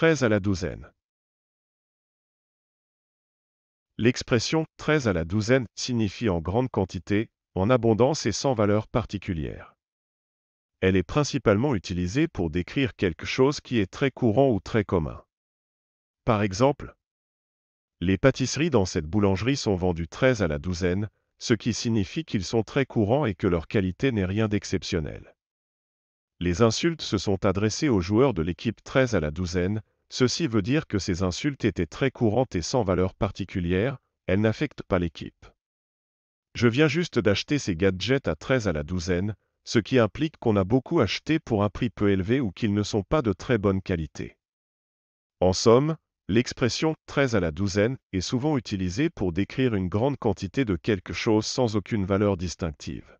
13 à la douzaine. L'expression 13 à la douzaine signifie en grande quantité, en abondance et sans valeur particulière. Elle est principalement utilisée pour décrire quelque chose qui est très courant ou très commun. Par exemple, les pâtisseries dans cette boulangerie sont vendues 13 à la douzaine, ce qui signifie qu'ils sont très courants et que leur qualité n'est rien d'exceptionnel. Les insultes se sont adressées aux joueurs de l'équipe 13 à la douzaine, ceci veut dire que ces insultes étaient très courantes et sans valeur particulière, elles n'affectent pas l'équipe. Je viens juste d'acheter ces gadgets à 13 à la douzaine, ce qui implique qu'on a beaucoup acheté pour un prix peu élevé ou qu'ils ne sont pas de très bonne qualité. En somme, l'expression 13 à la douzaine est souvent utilisée pour décrire une grande quantité de quelque chose sans aucune valeur distinctive.